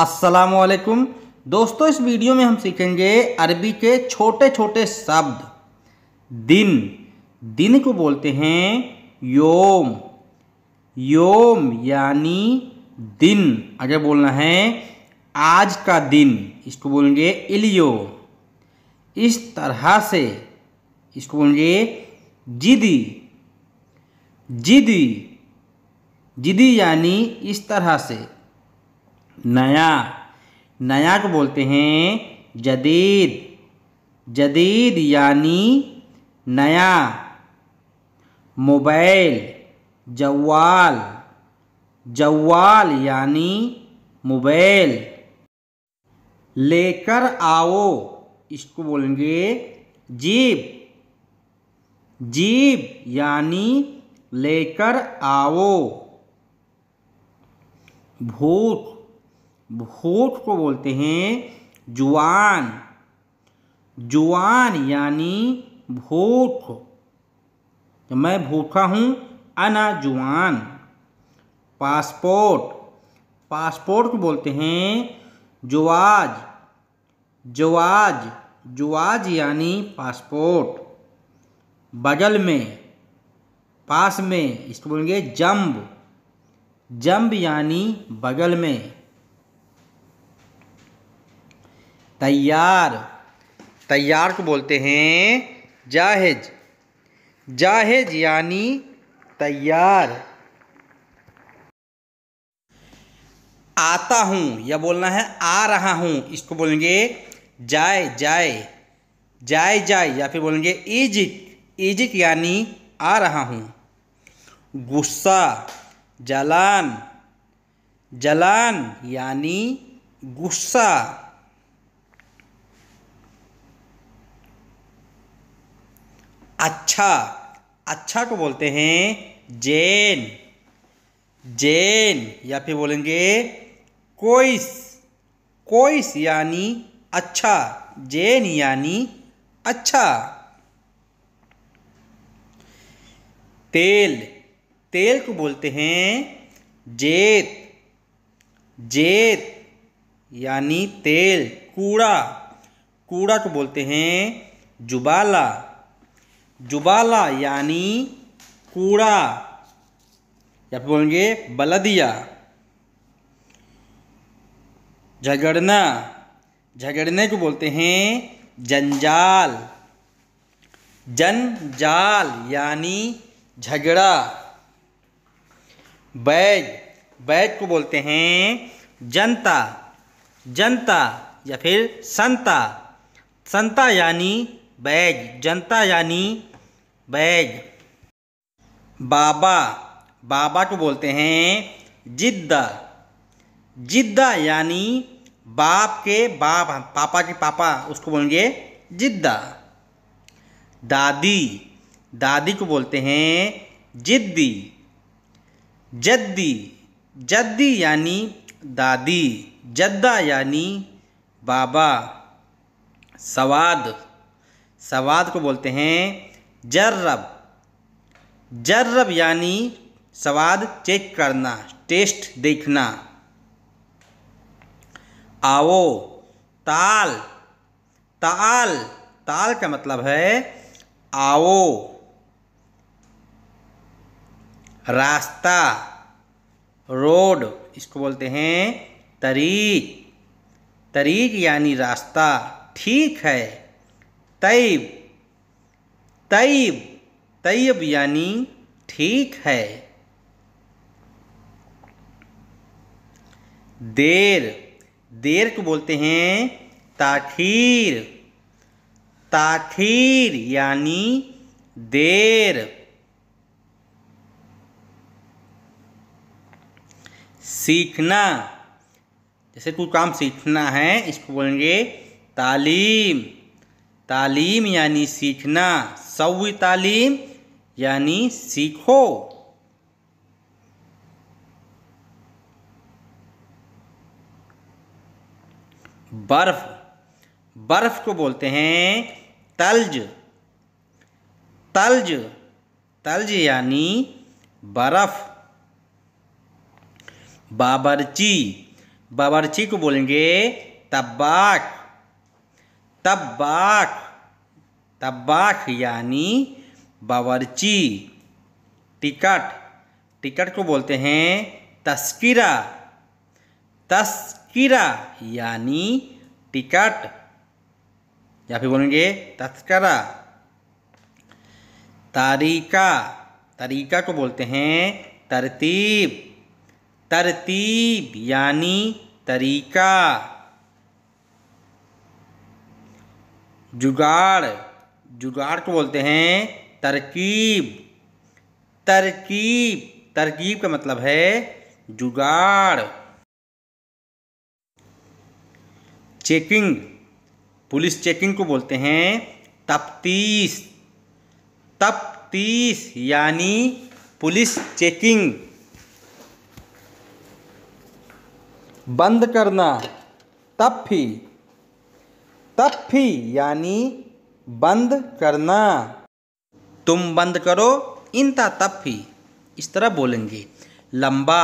असलकुम दोस्तों इस वीडियो में हम सीखेंगे अरबी के छोटे छोटे शब्द दिन दिन को बोलते हैं योम योम यानी दिन अगर बोलना है आज का दिन इसको बोलेंगे इलियो इस तरह से इसको बोलेंगे जिदी जिदी जिदी यानी इस तरह से नया नया को बोलते हैं जदीद जदीद यानी नया मोबाइल जवाल जवाल यानी मोबाइल लेकर आओ इसको बोलेंगे जीप जीप यानी लेकर आओ भूख होठ को बोलते हैं जुआन जुआन यानी भूख तो मैं भूखा हूँ अना जुआन पासपोर्ट पासपोर्ट को बोलते हैं जुआज जवाज जुआज यानी पासपोर्ट बगल में पास में इसको बोलेंगे जम्ब जम्ब यानी बगल में तैयार तैयार को बोलते हैं जाहेज जाहेज यानी तैयार आता हूं या बोलना है आ रहा हूं इसको बोलेंगे जाए जाए जाए जाए या फिर बोलेंगे इजिक इजिक यानी आ रहा हूं गुस्सा जलान जलान यानी गुस्सा अच्छा अच्छा को बोलते हैं जैन जैन या फिर बोलेंगे कोइस कोइस यानी अच्छा जैन यानी अच्छा तेल तेल को बोलते हैं जेत जेत यानी तेल कूड़ा कूड़ा को बोलते हैं जुबाला जुबाला यानी कूड़ा या फिर बोलेंगे बलदिया झगड़ना झगड़ने को बोलते हैं जंजाल जंजाल यानी झगड़ा बैग बैग को बोलते हैं जनता जनता या फिर संता संता यानी बैग जनता यानी बैग बाबा बाबा को बोलते हैं जिद्दा जिद्दा यानी बाप के बाप पापा के पापा उसको बोलेंगे जिद्दा दादी दादी को बोलते हैं जिद्दी जद्दी जद्दी यानी दादी जद्दा यानी बाबा सवाद सवाद को बोलते हैं जर्रब जर्रब यानी स्वाद चेक करना टेस्ट देखना आओ ताल ताल ताल का मतलब है आओ रास्ता रोड इसको बोलते हैं तरीक तरीक यानी रास्ता ठीक है तैब तयब तयब यानी ठीक है देर देर को बोलते हैं ताखीर ताखीर यानी देर सीखना जैसे कोई काम सीखना है इसको बोलेंगे तालीम तालीम यानी सीखना सवी तालीम यानी सीखो बर्फ बर्फ को बोलते हैं तल्ज तल्ज तल्ज यानी बर्फ बाबरची बाबरची को बोलेंगे तब्बाक तब्बाक तब्बाख यानी बावर्ची टिकट टिकट को बोलते हैं तस्किरा तस्किरा यानी टिकट या फिर बोलेंगे तस्करा तारीका तरीका को बोलते हैं तरतीब तरतीब यानी तरीका जुगाड़ जुगाड़ को बोलते हैं तरकीब तरकीब तरकीब का मतलब है जुगाड़ चेकिंग पुलिस चेकिंग को बोलते हैं तप्तीस तप्तीस यानी पुलिस चेकिंग बंद करना तप्फी तप्फी यानी बंद करना तुम बंद करो इंता ही इस तरह बोलेंगे लंबा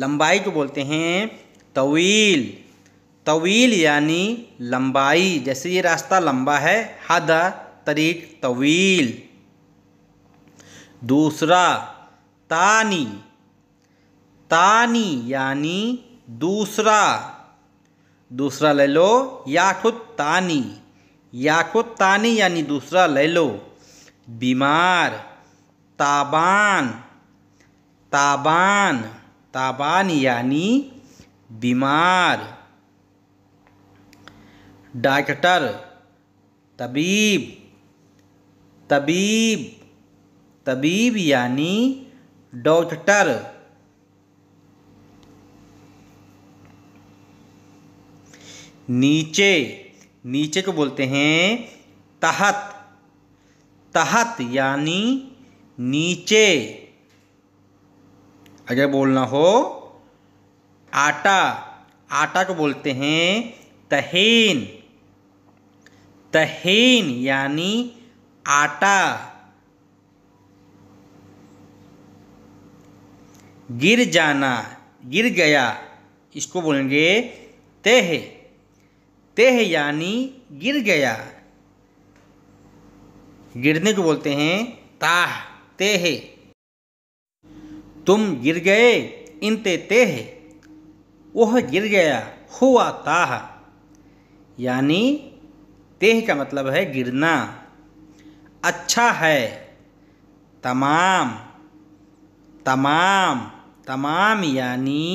लंबाई को बोलते हैं तवील तवील यानी लंबाई जैसे ये रास्ता लंबा है हद तरीक तवील दूसरा तानी तानी यानी दूसरा दूसरा ले लो या खुद तानी या को तानी यानी दूसरा ले लो बीमार ताबान ताबान ताबान यानी बीमार डॉक्टर तबीब तबीब तबीब यानी डॉक्टर नीचे नीचे को बोलते हैं तहत तहत यानी नीचे अगर बोलना हो आटा आटा को बोलते हैं तहेन तहेन यानी आटा गिर जाना गिर गया इसको बोलेंगे तेह तेह यानी गिर गया गिरने को बोलते हैं ताह तेह तुम गिर गए इनते तेह वह गिर गया हुआ ताह यानी तेह का मतलब है गिरना अच्छा है तमाम तमाम तमाम यानी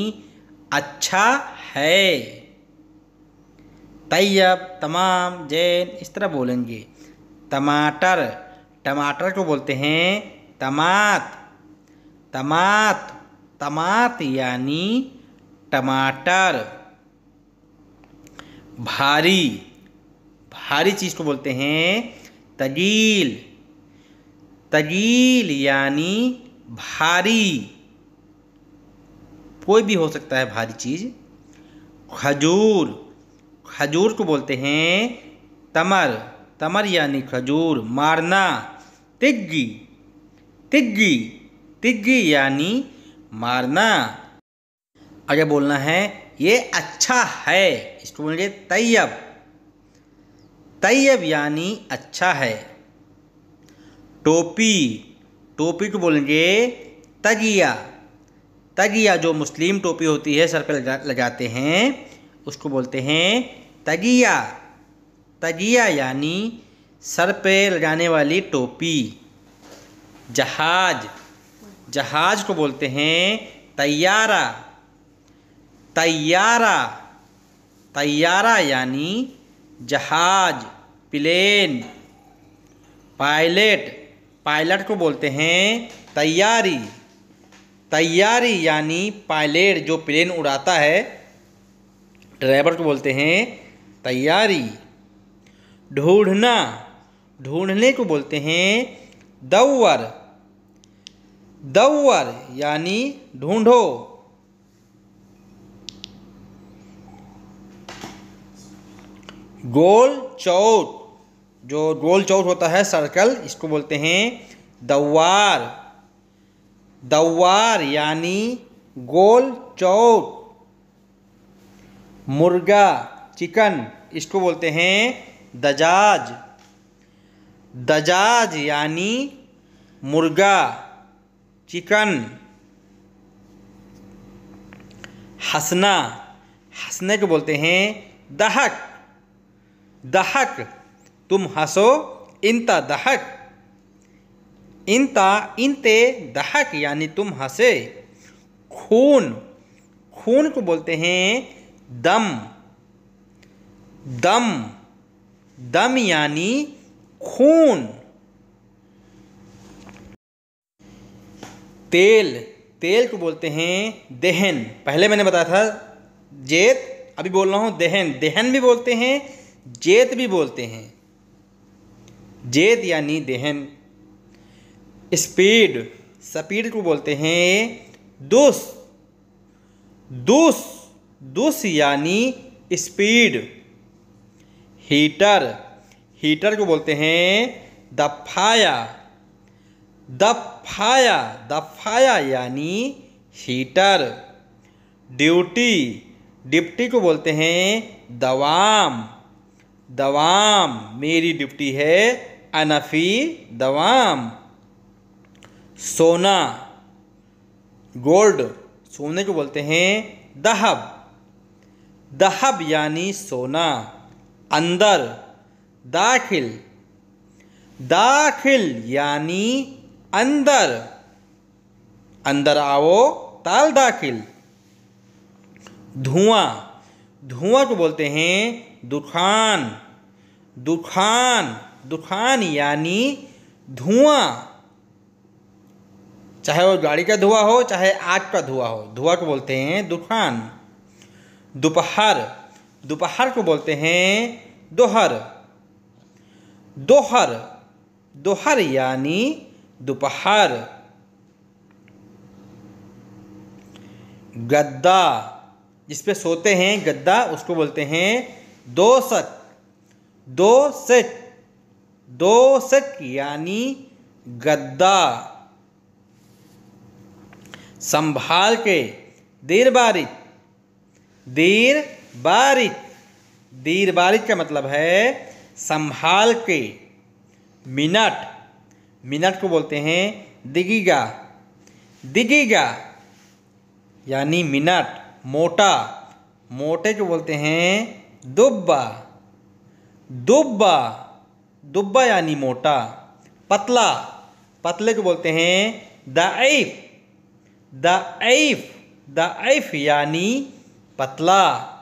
अच्छा है तैयब तमाम जैन इस तरह बोलेंगे टमाटर टमाटर को बोलते हैं तमात तमात तमात यानी टमाटर भारी भारी चीज़ को बोलते हैं तजील तजील यानी भारी कोई भी हो सकता है भारी चीज़ खजूर खजूर को बोलते हैं तमर तमर यानी खजूर मारना तिग्गी तिग्गी तिग्गी यानी मारना आगे बोलना है ये अच्छा है इसको बोलेंगे तैयब तैयब यानी अच्छा है टोपी टोपी को बोलेंगे तगिया तगिया जो मुस्लिम टोपी होती है सर पर लगाते हैं उसको बोलते हैं तगिया तगिया यानी सर पे लगाने वाली टोपी जहाज जहाज को बोलते हैं तैयारा तैयारा तैयारा यानी जहाज प्लेन पायलट पायलट को बोलते हैं तैयारी तैयारी यानी पायलट जो प्लेन उड़ाता है ड्राइवर को बोलते हैं तैयारी ढूंढना ढूंढने को बोलते हैं दवर दवर यानी ढूंढो गोल चौट जो गोल चौट होता है सर्कल इसको बोलते हैं दवार दवार यानी गोल चौट मुर्गा चिकन इसको बोलते हैं दजाज दजाज यानी मुर्गा चिकन हंसना हंसने को बोलते हैं दहक दहक तुम हंसो इनता दहक इनता इनते दहक यानी तुम हंसे खून खून को बोलते हैं दम दम दम यानी खून तेल तेल को बोलते हैं दहन पहले मैंने बताया था जेत अभी बोल रहा हूं दहन दहन भी बोलते हैं जेत भी बोलते हैं जेत यानी दहन स्पीड स्पीड को बोलते हैं दुस दुस दुस यानी स्पीड हीटर हीटर को बोलते हैं द फाया द फाया द फाया यानी हीटर ड्यूटी डिप्टी को बोलते हैं दवाम दवाम मेरी डिप्टी है अनफी दवाम सोना गोल्ड सोने को बोलते हैं दहब दहब यानी सोना अंदर दाखिल दाखिल यानी अंदर अंदर आओ ताल दाखिल धुआं धुआं को बोलते हैं दुखान दुखान दुखान यानी धुआं चाहे वो गाड़ी का धुआं हो चाहे आग का धुआं हो धुआं को बोलते हैं दुखान दोपहर दोपहर को बोलते हैं दोहर दोहर दोहर यानी दोपहर गद्दा जिस पे सोते हैं गद्दा उसको बोलते हैं दो सक दो सेट दो सक यानी गद्दा संभाल के देर बारिश देर बारिक दीर बारिक का मतलब है संभाल के मिनट मिनट को बोलते हैं दिगीगा दिगीगा यानी मिनट मोटा मोटे को बोलते हैं दुब्बा दुब्बा दुब्बा यानी मोटा पतला पतले को बोलते हैं द द ऐफ ऐफ द ऐफ यानी पतला